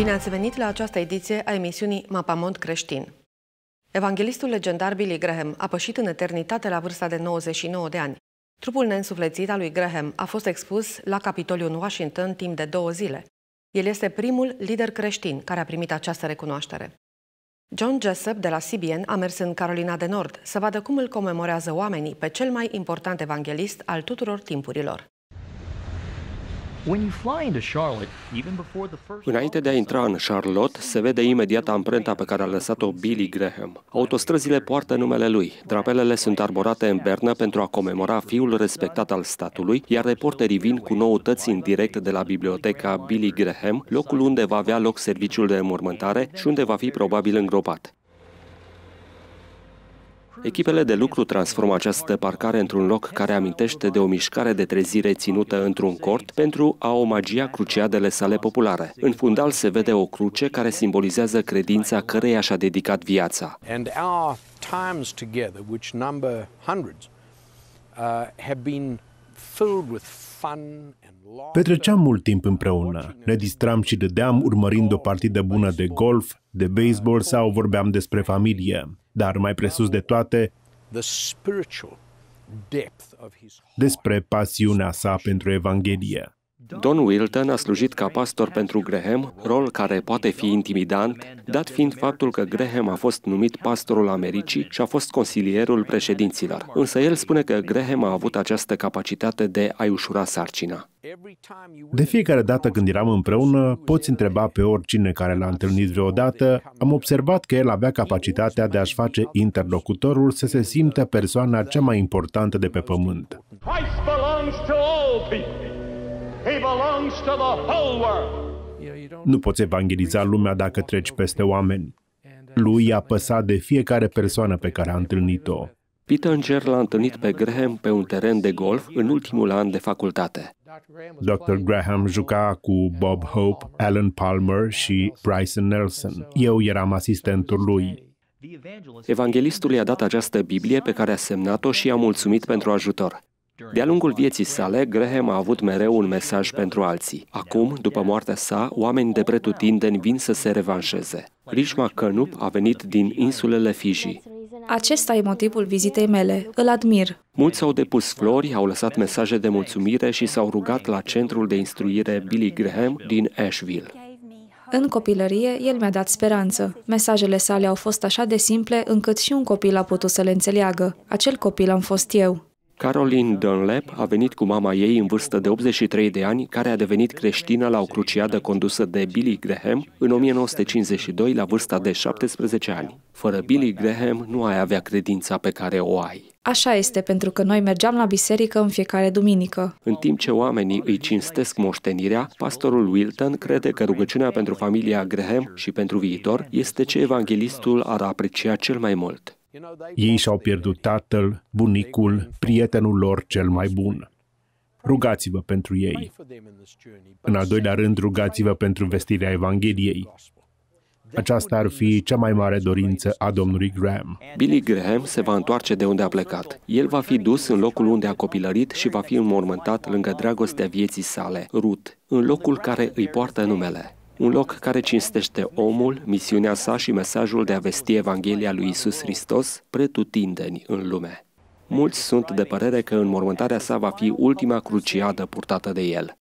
Bine ați venit la această ediție a emisiunii Mapamond Creștin. Evanghelistul legendar Billy Graham a pășit în eternitate la vârsta de 99 de ani. Trupul neînsuflețit al lui Graham a fost expus la Capitoliu în Washington timp de două zile. El este primul lider creștin care a primit această recunoaștere. John Jessup de la CBN a mers în Carolina de Nord să vadă cum îl comemorează oamenii pe cel mai important evanghelist al tuturor timpurilor. Înainte de a intra în Charlotte, se vede imediat amprenta pe care a lăsat-o Billy Graham. Autostrăzile poartă numele lui. Drapelele sunt arborate în Bernă pentru a comemora fiul respectat al statului, iar reporterii vin cu noutăți în direct de la biblioteca Billy Graham, locul unde va avea loc serviciul de înmormântare și unde va fi probabil îngropat. Echipele de lucru transformă această parcare într-un loc care amintește de o mișcare de trezire ținută într-un cort pentru a omagia cruciadele sale populare. În fundal se vede o cruce care simbolizează credința căreia și-a dedicat viața. And our times together, which number hundreds, uh, have been filled with fun Petreceam mult timp împreună. Ne distram și dădeam urmărind o partidă bună de golf, de baseball sau vorbeam despre familie dar mai presus de toate, despre pasiunea sa pentru Evanghelie. Don Wilton a slujit ca pastor pentru Graham, rol care poate fi intimidant, dat fiind faptul că Graham a fost numit pastorul Americii și a fost consilierul președinților. Însă el spune că Graham a avut această capacitate de a-i ușura sarcina. De fiecare dată când eram împreună, poți întreba pe oricine care l-a întâlnit vreodată, am observat că el avea capacitatea de a-și face interlocutorul să se simtă persoana cea mai importantă de pe pământ. Christ belongs to all people. Nu poți evangeliza lumea dacă treci peste oameni. Uh, lui i-a păsat de fiecare persoană pe care a întâlnit-o. Peter Nger l-a întâlnit pe Graham pe un teren de golf în ultimul an de facultate. Dr. Graham juca cu Bob Hope, Alan Palmer și Bryson Nelson. Eu eram asistentul lui. Evanghelistul i-a dat această Biblie pe care a semnat-o și i-a mulțumit pentru ajutor. De-a lungul vieții sale, Graham a avut mereu un mesaj pentru alții. Acum, după moartea sa, oameni de pretutindeni vin să se revanșeze. Rishma Cănup a venit din insulele Fiji. Acesta e motivul vizitei mele. Îl admir. Mulți au depus flori, au lăsat mesaje de mulțumire și s-au rugat la centrul de instruire Billy Graham din Asheville. În copilărie, el mi-a dat speranță. Mesajele sale au fost așa de simple încât și un copil a putut să le înțeleagă. Acel copil am fost eu. Caroline Dunlap a venit cu mama ei în vârstă de 83 de ani, care a devenit creștină la o cruciadă condusă de Billy Graham în 1952 la vârsta de 17 ani. Fără Billy Graham nu ai avea credința pe care o ai. Așa este, pentru că noi mergeam la biserică în fiecare duminică. În timp ce oamenii îi cinstesc moștenirea, pastorul Wilton crede că rugăciunea pentru familia Graham și pentru viitor este ce evanghelistul ar aprecia cel mai mult. Ei și-au pierdut tatăl, bunicul, prietenul lor cel mai bun. Rugați-vă pentru ei. În al doilea rând, rugați-vă pentru vestirea Evangheliei. Aceasta ar fi cea mai mare dorință a domnului Graham. Billy Graham se va întoarce de unde a plecat. El va fi dus în locul unde a copilărit și va fi înmormântat lângă dragostea vieții sale, Ruth, în locul care îi poartă numele un loc care cinstește omul, misiunea sa și mesajul de a vesti Evanghelia lui Isus Hristos pretutindeni în lume. Mulți sunt de părere că înmormântarea sa va fi ultima cruciadă purtată de el.